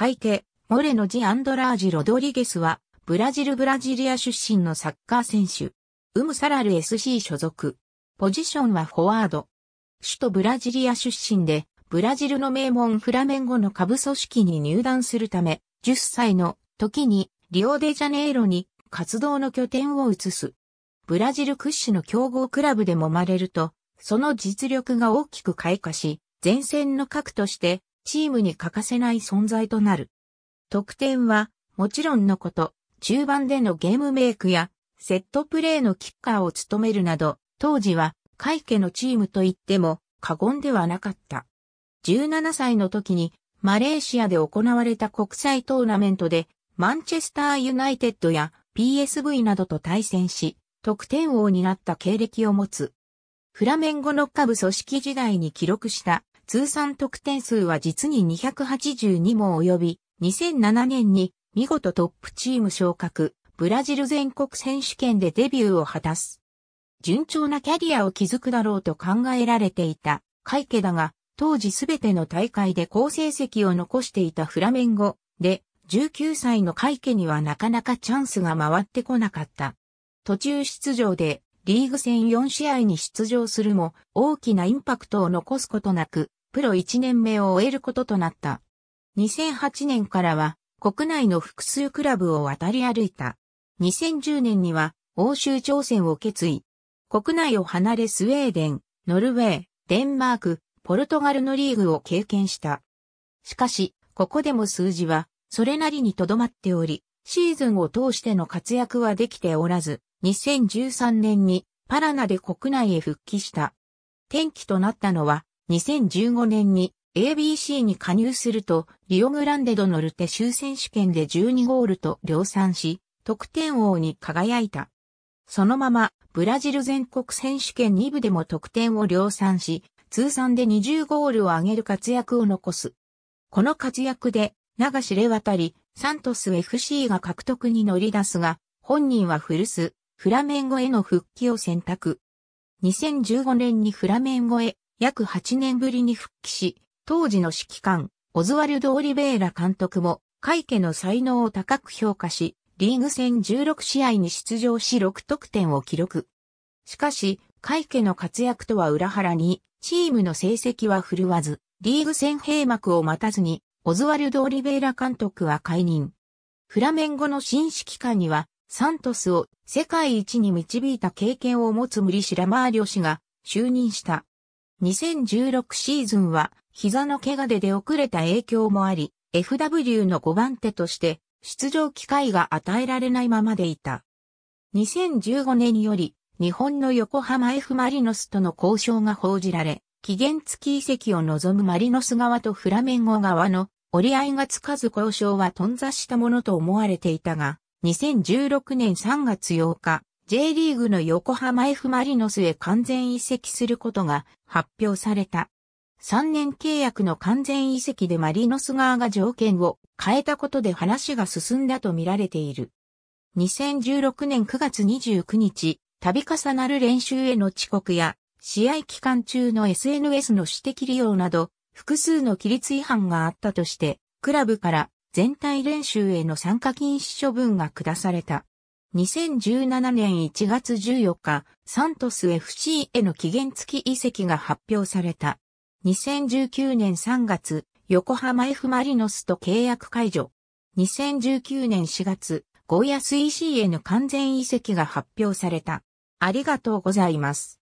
会計、モレノジ・アンドラージ・ロドリゲスは、ブラジル・ブラジリア出身のサッカー選手。ウムサラル SC 所属。ポジションはフォワード。首都ブラジリア出身で、ブラジルの名門フラメンゴの下部組織に入団するため、10歳の時にリオデジャネイロに活動の拠点を移す。ブラジル屈指の強豪クラブで揉まれると、その実力が大きく開花し、前線の核としてチームに欠かせない存在となる。得点は、もちろんのこと、中盤でのゲームメイクや、セットプレーのキッカーを務めるなど、当時は、会家のチームと言っても過言ではなかった。17歳の時に、マレーシアで行われた国際トーナメントで、マンチェスターユナイテッドや PSV などと対戦し、得点王になった経歴を持つ。フラメンゴの下部組織時代に記録した通算得点数は実に282も及び、2007年に見事トップチーム昇格、ブラジル全国選手権でデビューを果たす。順調なキャリアを築くだろうと考えられていた、カイケだが、当時すべての大会で好成績を残していたフラメンゴで、19歳のカイケにはなかなかチャンスが回ってこなかった。途中出場でリーグ戦4試合に出場するも大きなインパクトを残すことなくプロ1年目を終えることとなった。2008年からは国内の複数クラブを渡り歩いた。2010年には欧州挑戦を決意。国内を離れスウェーデン、ノルウェー、デンマーク、ポルトガルのリーグを経験した。しかし、ここでも数字は、それなりにとどまっており、シーズンを通しての活躍はできておらず、2013年にパラナで国内へ復帰した。転機となったのは、2015年に ABC に加入すると、リオグランデドノルテ州選手権で12ゴールと量産し、得点王に輝いた。そのまま、ブラジル全国選手権2部でも得点を量産し、通算で20ゴールを挙げる活躍を残す。この活躍で、長知れ渡り、サントス FC が獲得に乗り出すが、本人は古ス、フラメンゴへの復帰を選択。2015年にフラメンゴへ約8年ぶりに復帰し、当時の指揮官、オズワルド・オリベーラ監督も、イケの才能を高く評価し、リーグ戦16試合に出場し6得点を記録。しかし、イケの活躍とは裏腹に、チームの成績は振るわず、リーグ戦閉幕を待たずに、オズワルド・オリベイラ監督は解任。フラメンゴの新指揮官には、サントスを世界一に導いた経験を持つムリシラマーリョ氏が就任した。2016シーズンは膝の怪我で出遅れた影響もあり、FW の5番手として出場機会が与えられないままでいた。2015年より日本の横浜 F マリノスとの交渉が報じられ、期限付き遺跡を望むマリノス側とフラメンゴ側の折り合いがつかず交渉は頓挫したものと思われていたが、2016年3月8日、J リーグの横浜 F マリノスへ完全移籍することが発表された。3年契約の完全移籍でマリノス側が条件を変えたことで話が進んだとみられている。2016年9月29日、度重なる練習への遅刻や、試合期間中の SNS の指摘利用など、複数の規律違反があったとして、クラブから全体練習への参加禁止処分が下された。2017年1月14日、サントス FC への期限付き移籍が発表された。2019年3月、横浜 F マリノスと契約解除。2019年4月、ゴーヤ EC への完全移籍が発表された。ありがとうございます。